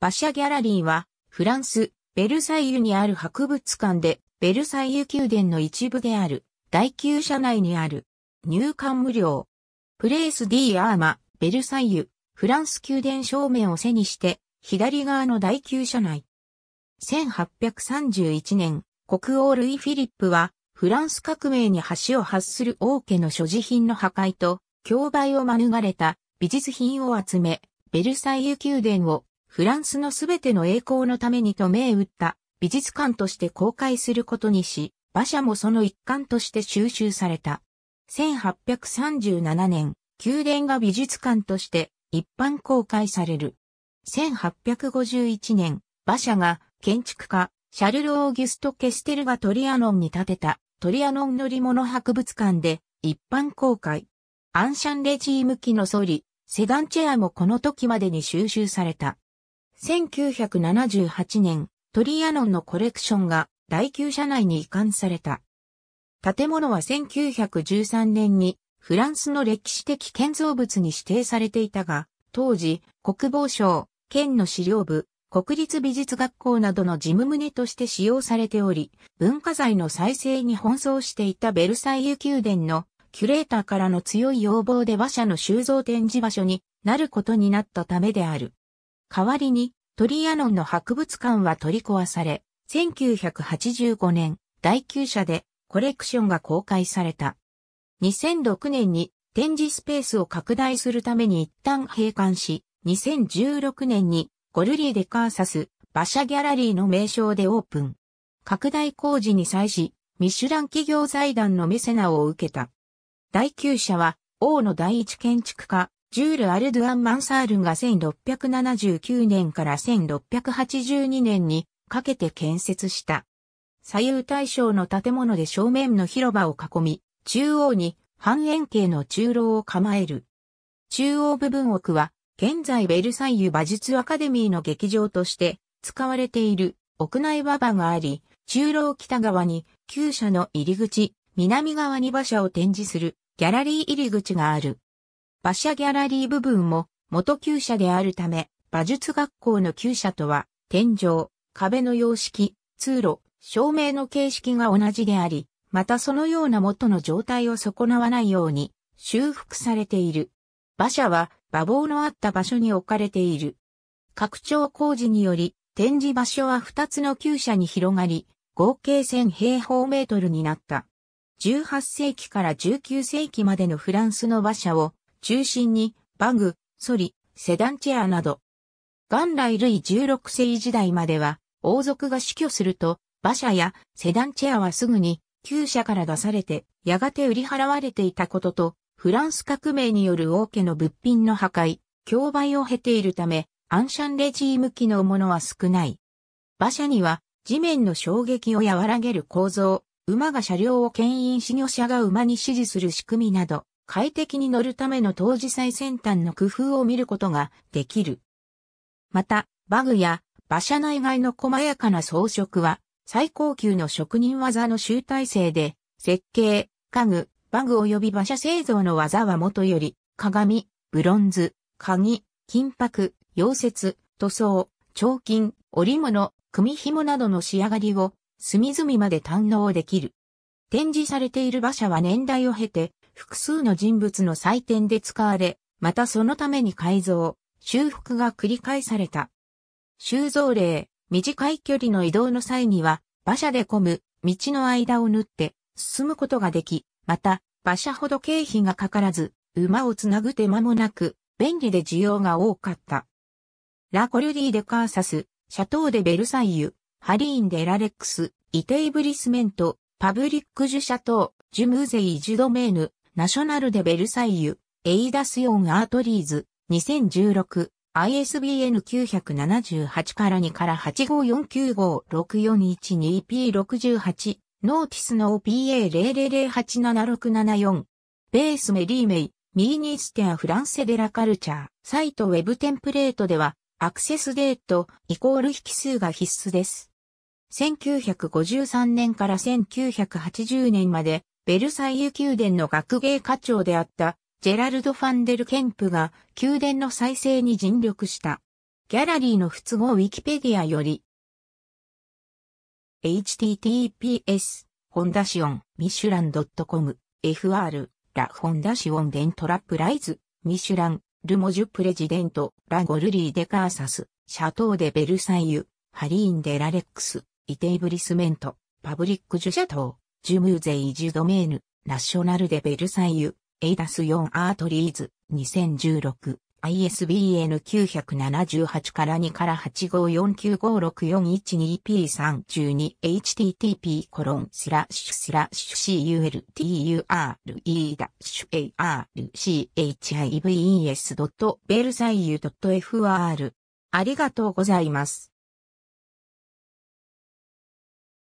馬車ギャラリーは、フランス、ベルサイユにある博物館で、ベルサイユ宮殿の一部である、第9社内にある、入館無料。プレイス・ディ・アーマ、ベルサイユ、フランス宮殿正面を背にして、左側の第9社内。1831年、国王ルイ・フィリップは、フランス革命に橋を発する王家の所持品の破壊と、競売を免れた美術品を集め、ベルサイユ宮殿をフランスのすべての栄光のためにと銘打った美術館として公開することにし、馬車もその一環として収集された。1837年、宮殿が美術館として一般公開される。1851年、馬車が建築家、シャルル・オーギュスト・ケステルがトリアノンに建てたトリアノン乗り物博物館で一般公開。アンシャンレジーム機のソリ、セダンチェアもこの時までに収集された。1978年、トリアノンのコレクションが第9社内に移管された。建物は1913年にフランスの歴史的建造物に指定されていたが、当時、国防省、県の資料部、国立美術学校などの事務棟として使用されており、文化財の再生に奔走していたベルサイユ宮殿のキュレーターからの強い要望で馬車の収蔵展示場所になることになったためである。代わりに、トリアノンの博物館は取り壊され、1985年、第9社でコレクションが公開された。2006年に展示スペースを拡大するために一旦閉館し、2016年にゴルリエ・デ・カーサス、馬車ギャラリーの名称でオープン。拡大工事に際し、ミシュラン企業財団のメセナを受けた。第9社は、王の第一建築家、ジュール・アルドゥアン・マンサールが1679年から1682年にかけて建設した。左右対称の建物で正面の広場を囲み、中央に半円形の中楼を構える。中央部分奥は、現在ベルサイユ馬術アカデミーの劇場として使われている屋内馬場があり、中楼北側に旧車の入り口、南側に馬車を展示するギャラリー入り口がある。馬車ギャラリー部分も元旧車であるため、馬術学校の旧車とは、天井、壁の様式、通路、照明の形式が同じであり、またそのような元の状態を損なわないように修復されている。馬車は馬房のあった場所に置かれている。拡張工事により展示場所は2つの旧車に広がり、合計1000平方メートルになった。18世紀から19世紀までのフランスの馬車を中心にバグ、ソリ、セダンチェアなど。元来類16世時代までは王族が死去すると馬車やセダンチェアはすぐに旧車から出されてやがて売り払われていたこととフランス革命による王家の物品の破壊、競売を経ているためアンシャンレジーム機のものは少ない。馬車には地面の衝撃を和らげる構造、馬が車両を牽引し御車が馬に指示する仕組みなど、快適に乗るための当時最先端の工夫を見ることができる。また、バグや馬車内外の細やかな装飾は最高級の職人技の集大成で、設計、家具、バグ及び馬車製造の技は元より、鏡、ブロンズ、鍵、金箔、溶接、塗装、彫金、織物、組紐などの仕上がりを隅々まで堪能できる。展示されている馬車は年代を経て複数の人物の祭典で使われ、またそのために改造、修復が繰り返された。修造例、短い距離の移動の際には、馬車で混む、道の間を縫って進むことができ、また、馬車ほど経費がかからず、馬をつなぐ手間もなく、便利で需要が多かった。ラコルディ・デ・カーサス、シャトー・デ・ベルサイユ、ハリーン・デ・ラレックス、イテイブリスメント、パブリック・ジュ・シャトー、ジュ・ムーゼイ・ジュ・ドメーヌ、ナショナルデベルサイユ、エイダスヨンアートリーズ、2016、ISBN 978から2から 854956412P68、ノーティスの o p a 0 0 0 8 7 6 7 4ベースメリーメイ、ミーニステアフランセデラカルチャー、サイトウェブテンプレートでは、アクセスデート、イコール引数が必須です。1953年から1980年まで、ベルサイユ宮殿の学芸課長であったジェラルド・ファンデル・ケンプが宮殿の再生に尽力した。ギャラリーの不都合ウィキペディアより https ホンダシオンミシュラン .com fr ラ・ホンダシオンデントラプライズミシュランルモジュプレジデントラ・ゴルリー・デカーサスシャトー・デ・ベルサイユハリーン・デ・ラレックスイテイブリスメントパブリック・ジュシャトージュムーゼイジュドメーヌ、ナショナルデベルサイユ、エイダス4アートリーズ、2016、ISBN 978から2から 854956412P32 http コロンスラッシュスラッシュ culture ダッシュ a r c h i v e s b e l s a u f r ありがとうございます。